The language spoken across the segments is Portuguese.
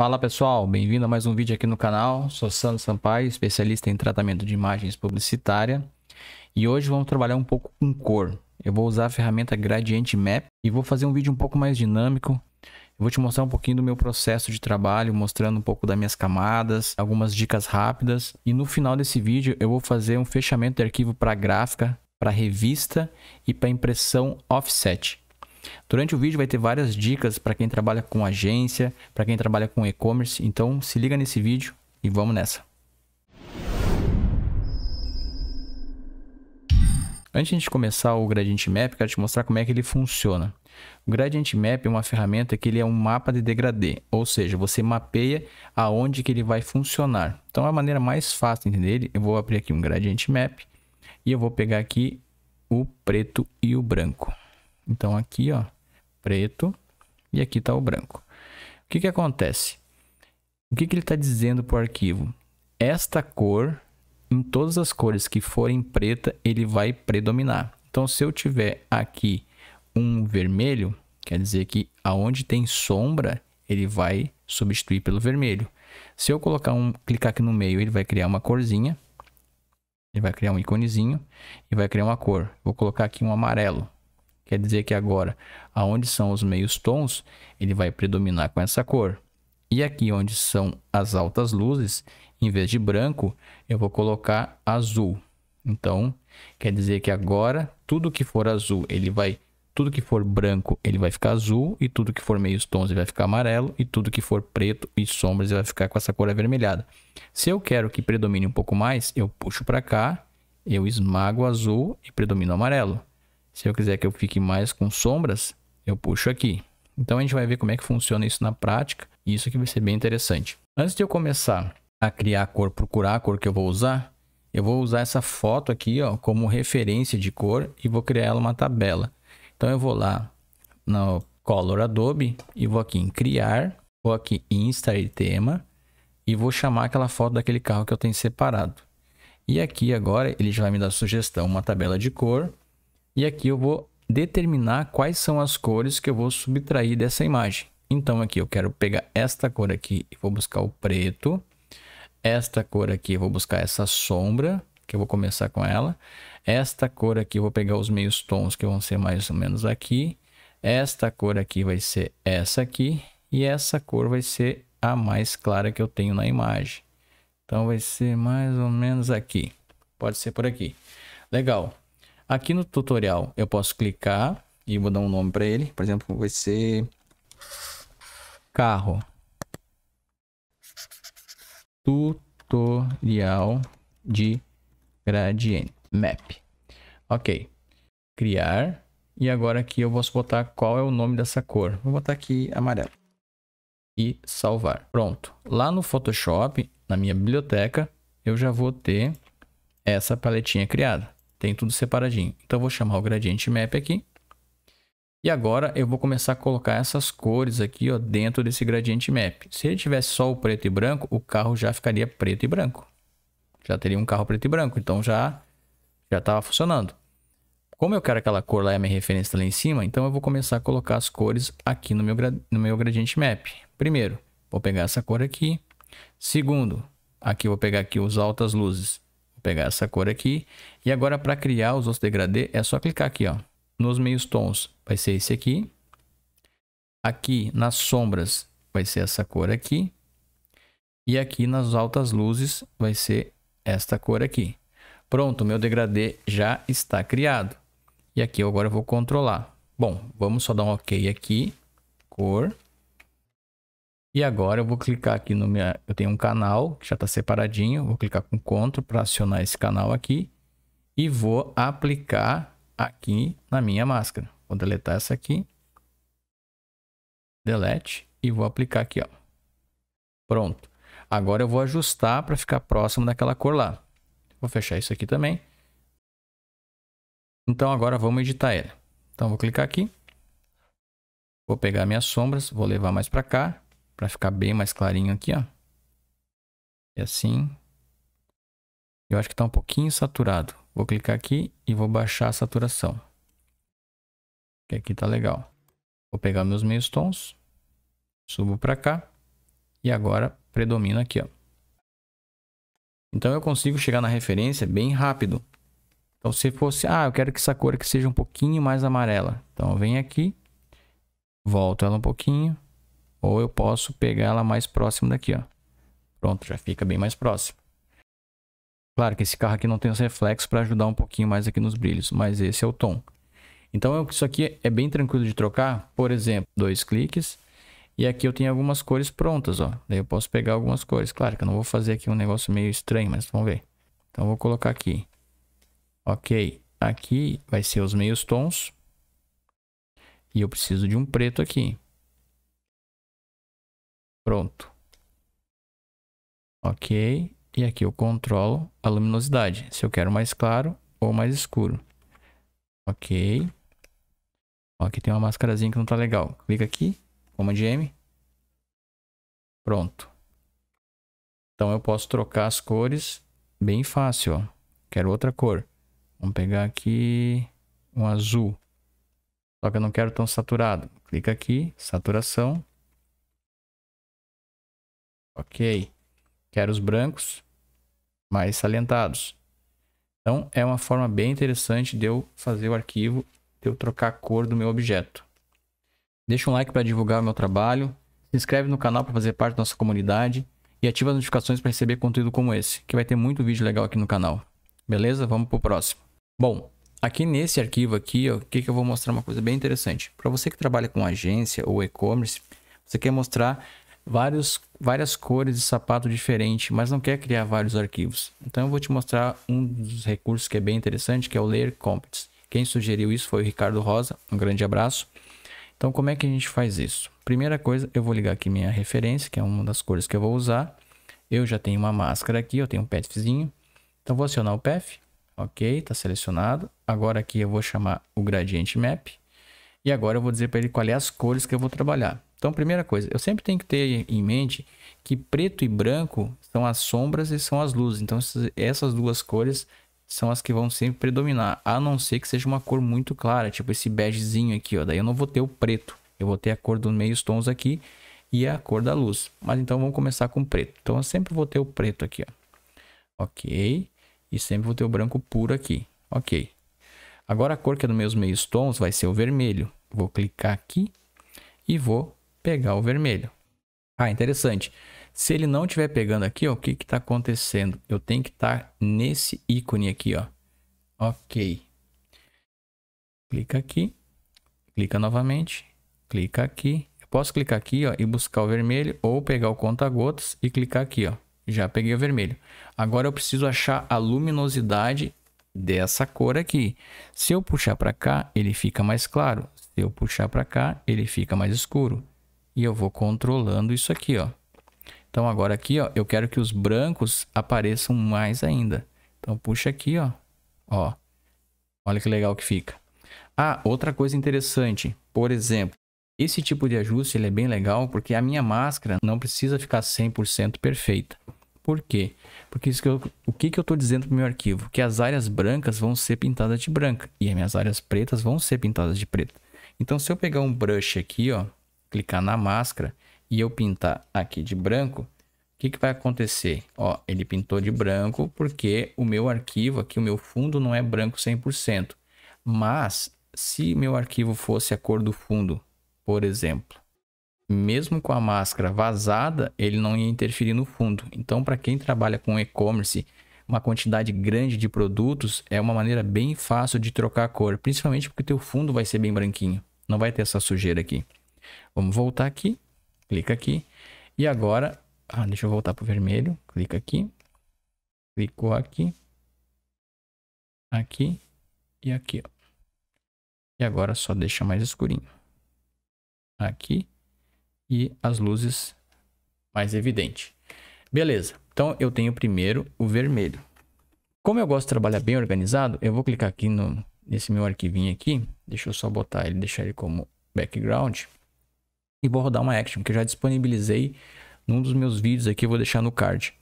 Fala pessoal, bem-vindo a mais um vídeo aqui no canal. Sou Sandro Sampaio, especialista em tratamento de imagens publicitária. E hoje vamos trabalhar um pouco com cor. Eu vou usar a ferramenta Gradient Map e vou fazer um vídeo um pouco mais dinâmico. Eu vou te mostrar um pouquinho do meu processo de trabalho, mostrando um pouco das minhas camadas, algumas dicas rápidas. E no final desse vídeo eu vou fazer um fechamento de arquivo para gráfica, para revista e para impressão offset. Durante o vídeo vai ter várias dicas para quem trabalha com agência, para quem trabalha com e-commerce, então se liga nesse vídeo e vamos nessa. Antes de começar o Gradient Map, quero te mostrar como é que ele funciona. O Gradient Map é uma ferramenta que ele é um mapa de degradê, ou seja, você mapeia aonde que ele vai funcionar. Então é a maneira mais fácil de entender ele, eu vou abrir aqui um Gradient Map e eu vou pegar aqui o preto e o branco. Então aqui, ó, preto e aqui está o branco. O que que acontece? O que que ele está dizendo para o arquivo? Esta cor, em todas as cores que forem preta, ele vai predominar. Então se eu tiver aqui um vermelho, quer dizer que aonde tem sombra, ele vai substituir pelo vermelho. Se eu colocar um, clicar aqui no meio, ele vai criar uma corzinha. Ele vai criar um íconezinho e vai criar uma cor. Vou colocar aqui um amarelo. Quer dizer que agora, aonde são os meios tons, ele vai predominar com essa cor. E aqui onde são as altas luzes, em vez de branco, eu vou colocar azul. Então, quer dizer que agora tudo que for azul, ele vai tudo que for branco, ele vai ficar azul e tudo que for meios tons, ele vai ficar amarelo e tudo que for preto e sombras, ele vai ficar com essa cor avermelhada. Se eu quero que predomine um pouco mais, eu puxo para cá, eu esmago azul e predomino amarelo. Se eu quiser que eu fique mais com sombras, eu puxo aqui. Então a gente vai ver como é que funciona isso na prática e isso aqui vai ser bem interessante. Antes de eu começar a criar a cor, procurar a cor que eu vou usar, eu vou usar essa foto aqui ó, como referência de cor e vou criar ela uma tabela. Então eu vou lá no Color Adobe e vou aqui em Criar, vou aqui em Extrair Tema e vou chamar aquela foto daquele carro que eu tenho separado. E aqui agora ele já vai me dar sugestão, uma tabela de cor e aqui eu vou determinar quais são as cores que eu vou subtrair dessa imagem. Então aqui eu quero pegar esta cor aqui e vou buscar o preto. Esta cor aqui eu vou buscar essa sombra, que eu vou começar com ela. Esta cor aqui eu vou pegar os meios tons que vão ser mais ou menos aqui. Esta cor aqui vai ser essa aqui e essa cor vai ser a mais clara que eu tenho na imagem. Então vai ser mais ou menos aqui. Pode ser por aqui. Legal. Aqui no tutorial eu posso clicar e vou dar um nome para ele. Por exemplo, vai ser carro. Tutorial de gradiente map. Ok. Criar. E agora aqui eu posso botar qual é o nome dessa cor. Vou botar aqui amarelo. E salvar. Pronto. Lá no Photoshop, na minha biblioteca, eu já vou ter essa paletinha criada. Tem tudo separadinho. Então eu vou chamar o gradiente map aqui. E agora eu vou começar a colocar essas cores aqui ó, dentro desse gradiente map. Se ele tivesse só o preto e branco, o carro já ficaria preto e branco. Já teria um carro preto e branco, então já já estava funcionando. Como eu quero aquela cor lá e é a minha referência lá em cima, então eu vou começar a colocar as cores aqui no meu, no meu gradiente map. Primeiro, vou pegar essa cor aqui. Segundo, aqui eu vou pegar aqui os altas luzes pegar essa cor aqui. E agora, para criar os outros degradê, é só clicar aqui, ó. Nos meios tons, vai ser esse aqui. Aqui nas sombras, vai ser essa cor aqui. E aqui nas altas luzes, vai ser esta cor aqui. Pronto, meu degradê já está criado. E aqui agora vou controlar. Bom, vamos só dar um OK aqui. Cor. E agora eu vou clicar aqui no meu, eu tenho um canal que já está separadinho, vou clicar com Ctrl para acionar esse canal aqui e vou aplicar aqui na minha máscara. Vou deletar essa aqui, delete e vou aplicar aqui, ó. Pronto. Agora eu vou ajustar para ficar próximo daquela cor lá. Vou fechar isso aqui também. Então agora vamos editar ela. Então vou clicar aqui, vou pegar minhas sombras, vou levar mais para cá para ficar bem mais clarinho aqui, ó. E assim. Eu acho que está um pouquinho saturado. Vou clicar aqui e vou baixar a saturação. Que aqui tá legal. Vou pegar meus meios tons, subo para cá e agora predomina aqui, ó. Então eu consigo chegar na referência bem rápido. Então se fosse, ah, eu quero que essa cor aqui seja um pouquinho mais amarela. Então eu venho aqui, volto ela um pouquinho ou eu posso pegar ela mais próximo daqui, ó. Pronto, já fica bem mais próximo. Claro que esse carro aqui não tem os reflexos para ajudar um pouquinho mais aqui nos brilhos, mas esse é o tom. Então isso aqui é bem tranquilo de trocar, por exemplo, dois cliques. E aqui eu tenho algumas cores prontas, ó. Daí eu posso pegar algumas cores. Claro que eu não vou fazer aqui um negócio meio estranho, mas vamos ver. Então eu vou colocar aqui. Ok, aqui vai ser os meios tons. E eu preciso de um preto aqui. Pronto. Ok. E aqui eu controlo a luminosidade, se eu quero mais claro ou mais escuro. Ok. aqui tem uma mascarazinha que não tá legal. Clica aqui, Command M. Pronto. Então eu posso trocar as cores bem fácil, ó. Quero outra cor. Vamos pegar aqui um azul. Só que eu não quero tão saturado. Clica aqui, saturação, Ok. Quero os brancos mais salientados. Então, é uma forma bem interessante de eu fazer o arquivo, de eu trocar a cor do meu objeto. Deixa um like para divulgar o meu trabalho, se inscreve no canal para fazer parte da nossa comunidade e ativa as notificações para receber conteúdo como esse, que vai ter muito vídeo legal aqui no canal. Beleza? Vamos pro próximo. Bom, aqui nesse arquivo aqui, o que, que eu vou mostrar uma coisa bem interessante. Para você que trabalha com agência ou e-commerce, você quer mostrar vários várias cores de sapato diferente, mas não quer criar vários arquivos. Então eu vou te mostrar um dos recursos que é bem interessante, que é o Layer Competence. Quem sugeriu isso foi o Ricardo Rosa, um grande abraço. Então como é que a gente faz isso? Primeira coisa, eu vou ligar aqui minha referência, que é uma das cores que eu vou usar. Eu já tenho uma máscara aqui, eu tenho um pathzinho. Então vou acionar o path, ok, está selecionado. Agora aqui eu vou chamar o gradiente map. E agora eu vou dizer para ele qual é as cores que eu vou trabalhar. Então, primeira coisa, eu sempre tenho que ter em mente que preto e branco são as sombras e são as luzes. Então, essas duas cores são as que vão sempre predominar, a não ser que seja uma cor muito clara, tipo esse begezinho aqui, ó. Daí eu não vou ter o preto, eu vou ter a cor dos meios tons aqui e a cor da luz. Mas então vamos começar com preto. Então eu sempre vou ter o preto aqui, ó. Ok. E sempre vou ter o branco puro aqui. Ok. Agora a cor que é dos meus meios tons vai ser o vermelho. Vou clicar aqui e vou pegar o vermelho. Ah, interessante. Se ele não estiver pegando aqui, ó, o que está acontecendo? Eu tenho que estar tá nesse ícone aqui, ó. Ok. Clica aqui, clica novamente, clica aqui. Eu posso clicar aqui ó, e buscar o vermelho ou pegar o conta-gotas e clicar aqui. ó. Já peguei o vermelho. Agora eu preciso achar a luminosidade dessa cor aqui. Se eu puxar para cá, ele fica mais claro. Se eu puxar para cá, ele fica mais escuro. E eu vou controlando isso aqui, ó. Então agora aqui, ó, eu quero que os brancos apareçam mais ainda. Então puxa aqui, ó. Ó. Olha que legal que fica. Ah, outra coisa interessante, por exemplo, esse tipo de ajuste ele é bem legal porque a minha máscara não precisa ficar 100% perfeita. Por quê? Porque isso que eu, o que, que eu estou dizendo para o meu arquivo? Que as áreas brancas vão ser pintadas de branca e as minhas áreas pretas vão ser pintadas de preto. Então, se eu pegar um brush aqui, ó, clicar na máscara e eu pintar aqui de branco, o que, que vai acontecer? Ó, ele pintou de branco porque o meu arquivo aqui, o meu fundo não é branco 100%. Mas se meu arquivo fosse a cor do fundo, por exemplo, mesmo com a máscara vazada, ele não ia interferir no fundo. Então, para quem trabalha com e-commerce, uma quantidade grande de produtos é uma maneira bem fácil de trocar a cor, principalmente porque teu fundo vai ser bem branquinho, não vai ter essa sujeira aqui. Vamos voltar aqui, clica aqui. E agora, ah, deixa eu voltar para o vermelho, clica aqui, clicou aqui, aqui e aqui. Ó. E agora só deixa mais escurinho. Aqui e as luzes mais evidente. Beleza, então eu tenho primeiro o vermelho. Como eu gosto de trabalhar bem organizado, eu vou clicar aqui no, nesse meu arquivinho aqui. Deixa eu só botar ele, deixar ele como background e vou rodar uma action que eu já disponibilizei num dos meus vídeos aqui, eu vou deixar no card.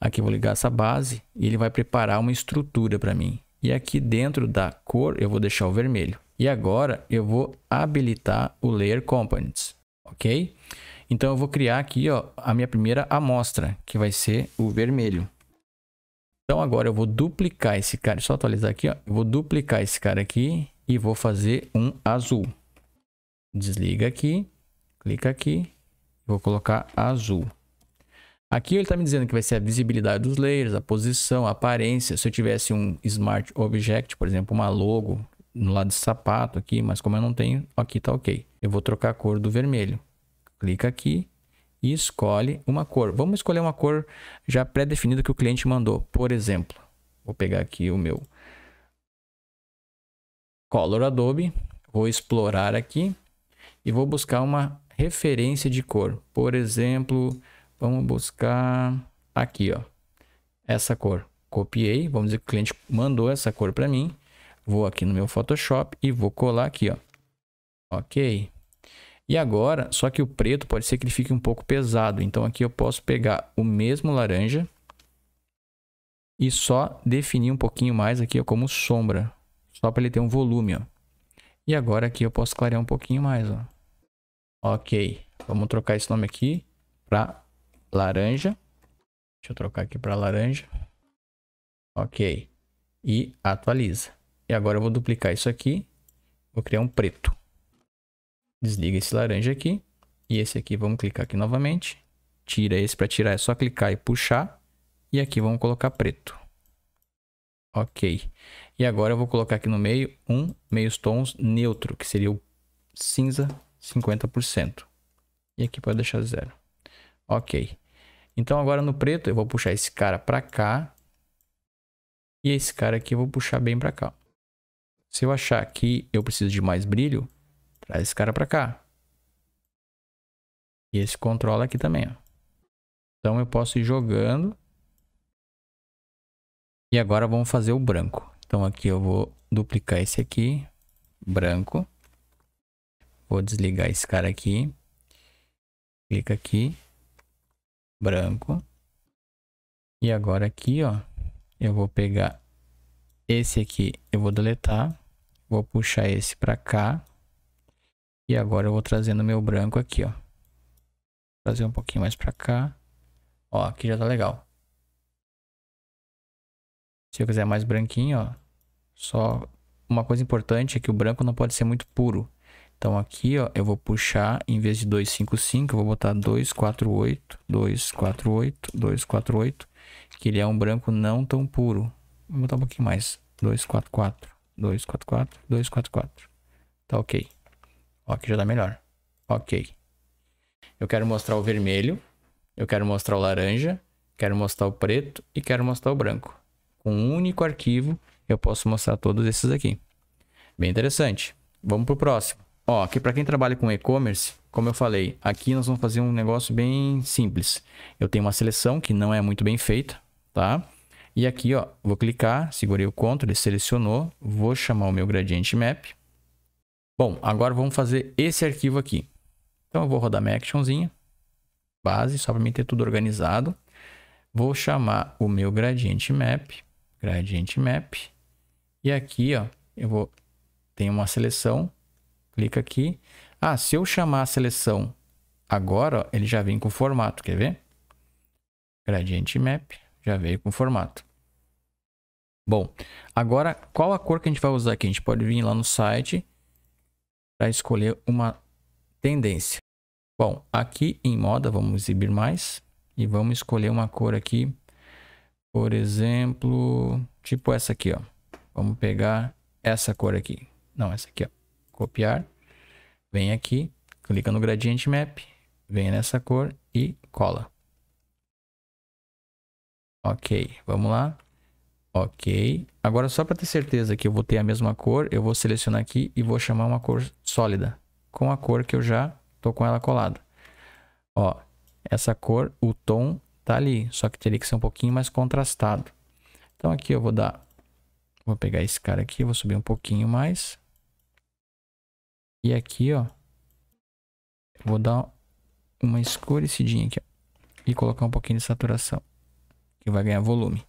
Aqui eu vou ligar essa base e ele vai preparar uma estrutura para mim. E aqui dentro da cor eu vou deixar o vermelho. E agora eu vou habilitar o Layer Components, ok? Então eu vou criar aqui ó, a minha primeira amostra, que vai ser o vermelho. Então agora eu vou duplicar esse cara, só atualizar aqui, ó. Eu vou duplicar esse cara aqui e vou fazer um azul. Desliga aqui Clica aqui. Vou colocar azul. Aqui ele está me dizendo que vai ser a visibilidade dos layers, a posição, a aparência. Se eu tivesse um Smart Object, por exemplo, uma logo no lado de sapato aqui, mas como eu não tenho, aqui está ok. Eu vou trocar a cor do vermelho. Clica aqui e escolhe uma cor. Vamos escolher uma cor já pré-definida que o cliente mandou. Por exemplo, vou pegar aqui o meu Color Adobe. Vou explorar aqui e vou buscar uma referência de cor. Por exemplo, vamos buscar aqui, ó, essa cor. Copiei, vamos dizer que o cliente mandou essa cor para mim. Vou aqui no meu Photoshop e vou colar aqui, ó. Ok. E agora, só que o preto pode ser que ele fique um pouco pesado. Então aqui eu posso pegar o mesmo laranja e só definir um pouquinho mais aqui ó, como sombra. Só para ele ter um volume, ó. E agora aqui eu posso clarear um pouquinho mais, ó. Ok. Vamos trocar esse nome aqui para laranja. Deixa eu trocar aqui para laranja. Ok. E atualiza. E agora eu vou duplicar isso aqui. Vou criar um preto. Desliga esse laranja aqui. E esse aqui, vamos clicar aqui novamente. Tira esse para tirar, é só clicar e puxar. E aqui vamos colocar preto. Ok. E agora eu vou colocar aqui no meio um meios tons neutro, que seria o cinza 50%. E aqui pode deixar zero. Ok. Então agora no preto eu vou puxar esse cara para cá. E esse cara aqui eu vou puxar bem para cá. Se eu achar que eu preciso de mais brilho, traz esse cara para cá. E esse controla aqui também. Ó. Então eu posso ir jogando. E agora vamos fazer o branco. Então aqui eu vou duplicar esse aqui, branco. Vou desligar esse cara aqui. Clica aqui. Branco. E agora aqui, ó. Eu vou pegar esse aqui. Eu vou deletar. Vou puxar esse pra cá. E agora eu vou trazendo meu branco aqui, ó. trazer um pouquinho mais pra cá. Ó, aqui já tá legal. Se eu quiser mais branquinho, ó. Só uma coisa importante é que o branco não pode ser muito puro. Então aqui, ó, eu vou puxar, em vez de 255, eu vou botar 248, 248, 248, que ele é um branco não tão puro. Vou botar um pouquinho mais, 244, 244, 244. Tá ok. Ó, aqui já dá tá melhor. Ok. Eu quero mostrar o vermelho, eu quero mostrar o laranja, quero mostrar o preto e quero mostrar o branco. Com um único arquivo, eu posso mostrar todos esses aqui. Bem interessante. Vamos pro próximo. Ó, aqui para quem trabalha com e-commerce, como eu falei, aqui nós vamos fazer um negócio bem simples. Eu tenho uma seleção que não é muito bem feita, tá? E aqui, ó, vou clicar, segurei o Ctrl, selecionou, vou chamar o meu gradiente map. Bom, agora vamos fazer esse arquivo aqui. Então eu vou rodar minha actionzinha, base, só para mim ter tudo organizado. Vou chamar o meu gradiente map, gradiente map. E aqui, ó, eu vou tem uma seleção Clica aqui. Ah, se eu chamar a seleção agora, ó, ele já vem com formato, quer ver? Gradiente Map já veio com formato. Bom, agora qual a cor que a gente vai usar aqui? A gente pode vir lá no site para escolher uma tendência. Bom, aqui em moda, vamos exibir mais e vamos escolher uma cor aqui. Por exemplo, tipo essa aqui, ó. Vamos pegar essa cor aqui. Não, essa aqui, ó copiar, vem aqui, clica no Gradient Map, vem nessa cor e cola. Ok, vamos lá. Ok, agora só para ter certeza que eu vou ter a mesma cor, eu vou selecionar aqui e vou chamar uma cor sólida, com a cor que eu já tô com ela colada. Ó, essa cor, o tom tá ali, só que teria que ser um pouquinho mais contrastado. Então aqui eu vou dar, vou pegar esse cara aqui, vou subir um pouquinho mais. E aqui, ó. Vou dar uma escurecidinha aqui, ó. E colocar um pouquinho de saturação. Que vai ganhar volume.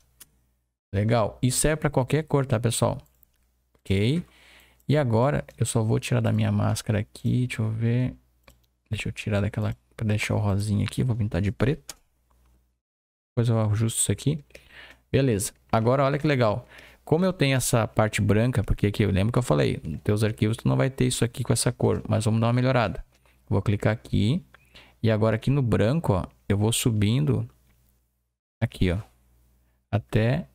Legal. Isso é para qualquer cor, tá, pessoal? Ok. E agora, eu só vou tirar da minha máscara aqui. Deixa eu ver. Deixa eu tirar daquela... Pra deixar o rosinha aqui. Vou pintar de preto. Depois eu ajusto isso aqui. Beleza. Agora, olha que legal. Como eu tenho essa parte branca, porque aqui eu lembro que eu falei, nos teus arquivos tu não vai ter isso aqui com essa cor, mas vamos dar uma melhorada. Vou clicar aqui e agora aqui no branco, ó, eu vou subindo aqui, ó, até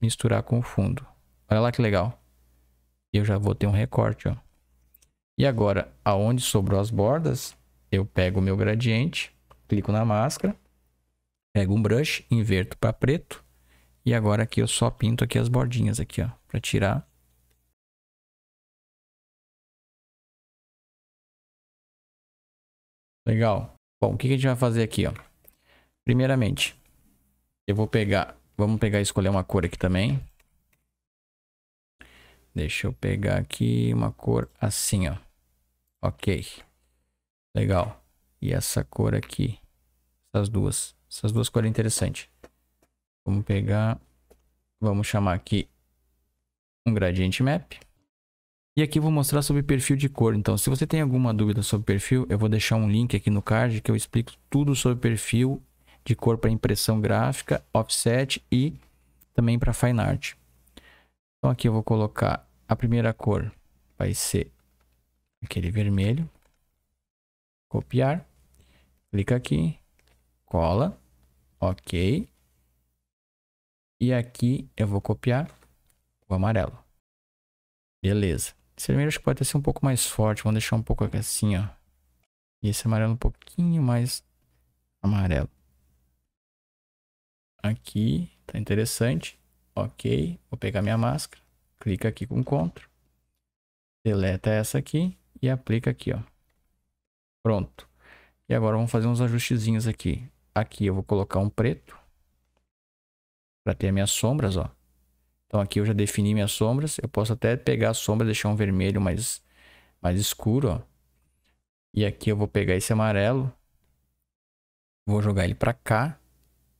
misturar com o fundo. Olha lá que legal. Eu já vou ter um recorte, ó. E agora, aonde sobrou as bordas, eu pego o meu gradiente, clico na máscara, pego um brush, inverto para preto e agora aqui eu só pinto aqui as bordinhas aqui, ó, para tirar. Legal. Bom, o que a gente vai fazer aqui, ó? Primeiramente, eu vou pegar, vamos pegar e escolher uma cor aqui também. Deixa eu pegar aqui uma cor assim, ó. Ok. Legal. E essa cor aqui, essas duas, essas duas cores interessantes. Vamos pegar, vamos chamar aqui um gradiente map. E aqui vou mostrar sobre perfil de cor. Então, se você tem alguma dúvida sobre perfil, eu vou deixar um link aqui no card que eu explico tudo sobre perfil de cor para impressão gráfica, offset e também para fine art. Então aqui eu vou colocar a primeira cor, vai ser aquele vermelho. Copiar, clica aqui, cola, ok. E aqui eu vou copiar o amarelo. Beleza. Esse vermelho acho que pode ser um pouco mais forte. Vamos deixar um pouco assim, ó. E esse amarelo um pouquinho mais amarelo. Aqui, tá interessante. Ok, vou pegar minha máscara. Clica aqui com CTRL. Deleta essa aqui e aplica aqui, ó. Pronto. E agora vamos fazer uns ajustezinhos aqui. Aqui eu vou colocar um preto para ter minhas sombras, ó. Então aqui eu já defini minhas sombras. Eu posso até pegar a sombra, deixar um vermelho mais, mais escuro, ó. E aqui eu vou pegar esse amarelo. Vou jogar ele para cá.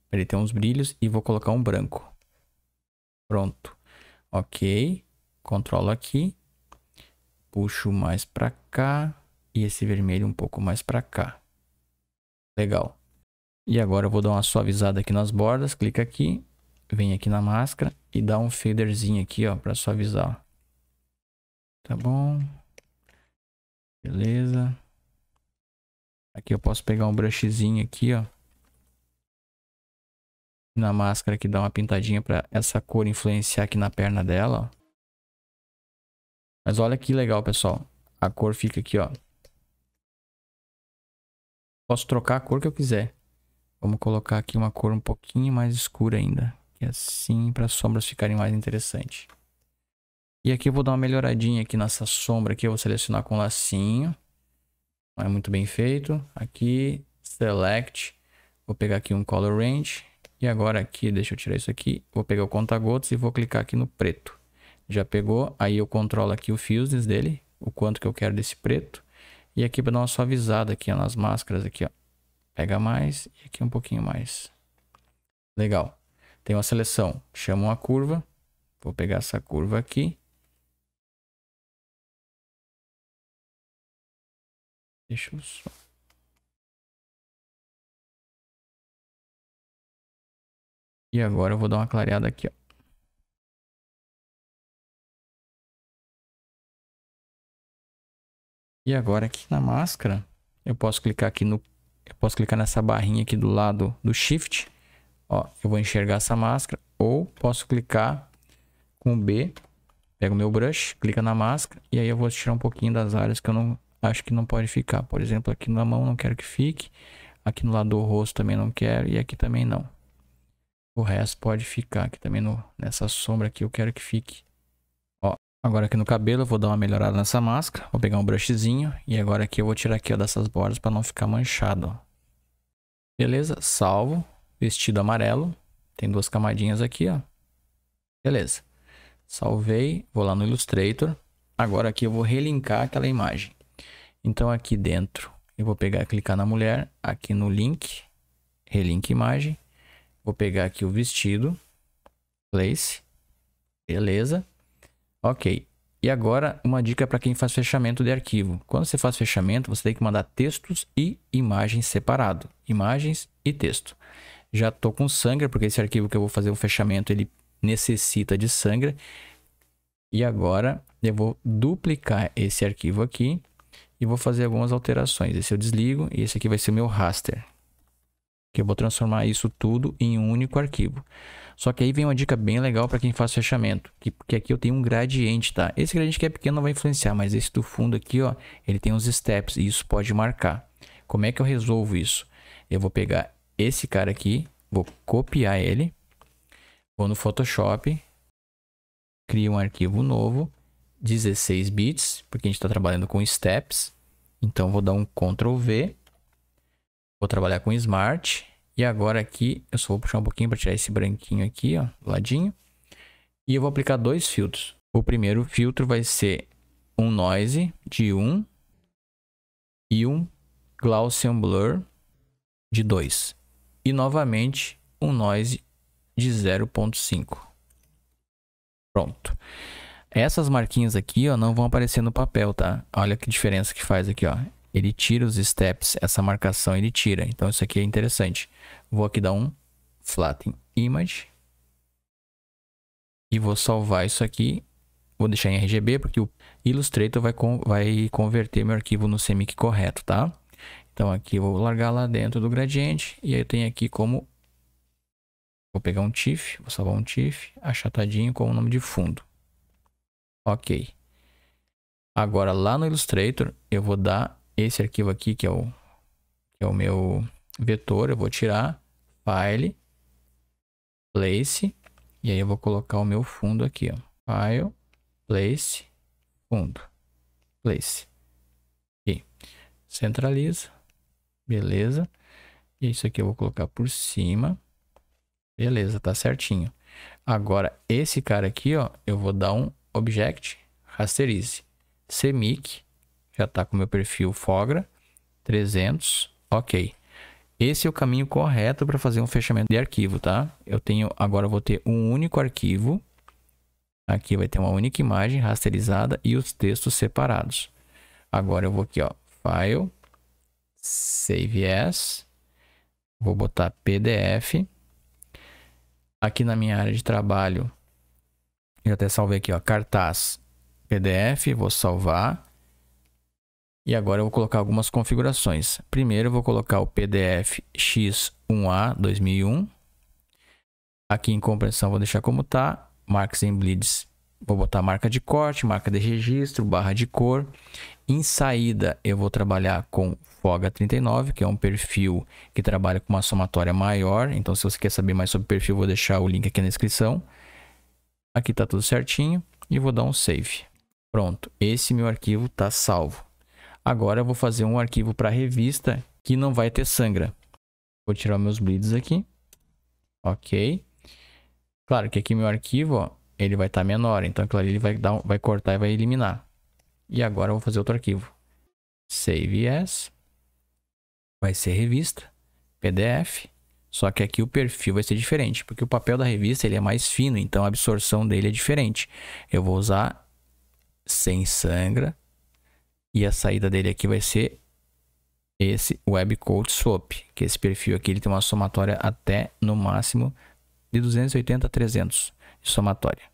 Pra ele ter uns brilhos. E vou colocar um branco. Pronto. Ok. Controlo aqui. Puxo mais para cá. E esse vermelho um pouco mais para cá. Legal. E agora eu vou dar uma suavizada aqui nas bordas. Clica aqui vem aqui na máscara e dá um faderzinho aqui, ó, para suavizar. Tá bom? Beleza. Aqui eu posso pegar um brushzinho aqui, ó. Na máscara que dá uma pintadinha para essa cor influenciar aqui na perna dela, ó. Mas olha que legal, pessoal. A cor fica aqui, ó. Posso trocar a cor que eu quiser. Vamos colocar aqui uma cor um pouquinho mais escura ainda aqui assim, para as sombras ficarem mais interessantes. E aqui eu vou dar uma melhoradinha aqui nessa sombra aqui, eu vou selecionar com lacinho. Não é muito bem feito. Aqui, select, vou pegar aqui um color range. E agora aqui, deixa eu tirar isso aqui, vou pegar o conta-gotas e vou clicar aqui no preto. Já pegou, aí eu controlo aqui o fuses dele, o quanto que eu quero desse preto. E aqui para dar uma suavizada aqui ó, nas máscaras aqui, ó. Pega mais e aqui um pouquinho mais. Legal. Tem uma seleção, chama uma curva. Vou pegar essa curva aqui. Deixa eu só. E agora eu vou dar uma clareada aqui, ó. E agora aqui na máscara, eu posso clicar aqui no eu posso clicar nessa barrinha aqui do lado do shift Ó, eu vou enxergar essa máscara ou posso clicar com B, pego meu brush, clica na máscara e aí eu vou tirar um pouquinho das áreas que eu não acho que não pode ficar. Por exemplo, aqui na mão não quero que fique, aqui no lado do rosto também não quero e aqui também não. O resto pode ficar aqui também no, nessa sombra aqui eu quero que fique. Ó, agora aqui no cabelo eu vou dar uma melhorada nessa máscara, vou pegar um brushzinho e agora aqui eu vou tirar aqui ó, dessas bordas para não ficar manchado. Ó. Beleza, salvo vestido amarelo. Tem duas camadinhas aqui, ó. Beleza. Salvei, vou lá no Illustrator. Agora aqui eu vou relinkar aquela imagem. Então aqui dentro eu vou pegar, clicar na mulher, aqui no link, relink imagem. Vou pegar aqui o vestido, place, beleza. Ok, e agora uma dica para quem faz fechamento de arquivo. Quando você faz fechamento, você tem que mandar textos e imagens separado. Imagens e texto. Já estou com sangra, porque esse arquivo que eu vou fazer um fechamento, ele necessita de sangra. E agora eu vou duplicar esse arquivo aqui e vou fazer algumas alterações. Esse eu desligo e esse aqui vai ser o meu raster. Que eu vou transformar isso tudo em um único arquivo. Só que aí vem uma dica bem legal para quem faz fechamento. Que, porque aqui eu tenho um gradiente, tá? Esse gradiente que é pequeno não vai influenciar, mas esse do fundo aqui, ó, ele tem uns steps e isso pode marcar. Como é que eu resolvo isso? Eu vou pegar esse cara aqui, vou copiar ele, vou no Photoshop, crio um arquivo novo, 16 bits, porque a gente está trabalhando com steps, então vou dar um Ctrl V, vou trabalhar com Smart, e agora aqui, eu só vou puxar um pouquinho para tirar esse branquinho aqui, ó, ladinho, e eu vou aplicar dois filtros. O primeiro filtro vai ser um Noise de 1 e um Gaussian Blur de 2 e novamente um noise de 0.5. Pronto. Essas marquinhas aqui ó, não vão aparecer no papel, tá? Olha que diferença que faz aqui, ó. Ele tira os steps, essa marcação ele tira. Então isso aqui é interessante. Vou aqui dar um flatten image. E vou salvar isso aqui. Vou deixar em RGB porque o Illustrator vai, con vai converter meu arquivo no CMYK correto, tá? Então aqui vou largar lá dentro do gradiente e aí tem aqui como vou pegar um TIFF, vou salvar um TIFF achatadinho com o nome de fundo. OK. Agora lá no Illustrator eu vou dar esse arquivo aqui que é o que é o meu vetor, eu vou tirar file place e aí eu vou colocar o meu fundo aqui, ó. File place fundo place. E Centraliza Beleza. E é isso aqui eu vou colocar por cima. Beleza, tá certinho. Agora, esse cara aqui, ó, eu vou dar um Object, Rasterize, Semic, já tá com meu perfil Fogra, 300, ok. Esse é o caminho correto para fazer um fechamento de arquivo, tá? Eu tenho, agora eu vou ter um único arquivo, aqui vai ter uma única imagem rasterizada e os textos separados. Agora eu vou aqui, ó, File, Save As. Vou botar PDF. Aqui na minha área de trabalho, eu até salvei aqui, ó, cartaz PDF, vou salvar. E agora eu vou colocar algumas configurações. Primeiro eu vou colocar o PDF X1A 2001. Aqui em compressão vou deixar como está. Marks and Bleeds Vou botar marca de corte, marca de registro, barra de cor. Em saída, eu vou trabalhar com Foga 39, que é um perfil que trabalha com uma somatória maior. Então, se você quer saber mais sobre perfil, vou deixar o link aqui na descrição. Aqui está tudo certinho e vou dar um save. Pronto, esse meu arquivo está salvo. Agora eu vou fazer um arquivo para revista que não vai ter sangra. Vou tirar meus bleeds aqui. Ok. Claro que aqui meu arquivo, ó, ele vai estar tá menor. Então aquilo ali ele vai, dar, vai cortar e vai eliminar. E agora eu vou fazer outro arquivo. Save as. Vai ser revista. PDF. Só que aqui o perfil vai ser diferente, porque o papel da revista ele é mais fino, então a absorção dele é diferente. Eu vou usar sem sangra e a saída dele aqui vai ser esse Web Code swap, que esse perfil aqui ele tem uma somatória até no máximo de 280 a 300 somatória.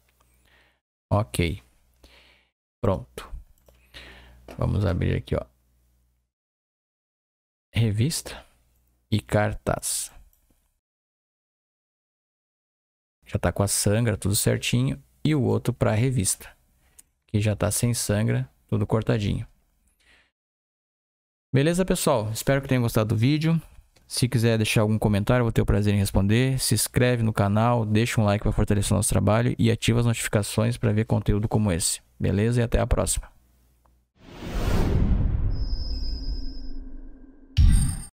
Ok. Pronto. Vamos abrir aqui, ó. Revista e cartaz. Já tá com a sangra, tudo certinho. E o outro para revista. Que já tá sem sangra, tudo cortadinho. Beleza, pessoal? Espero que tenham gostado do vídeo. Se quiser deixar algum comentário, vou ter o prazer em responder. Se inscreve no canal, deixa um like para fortalecer o nosso trabalho e ativa as notificações para ver conteúdo como esse. Beleza? E até a próxima.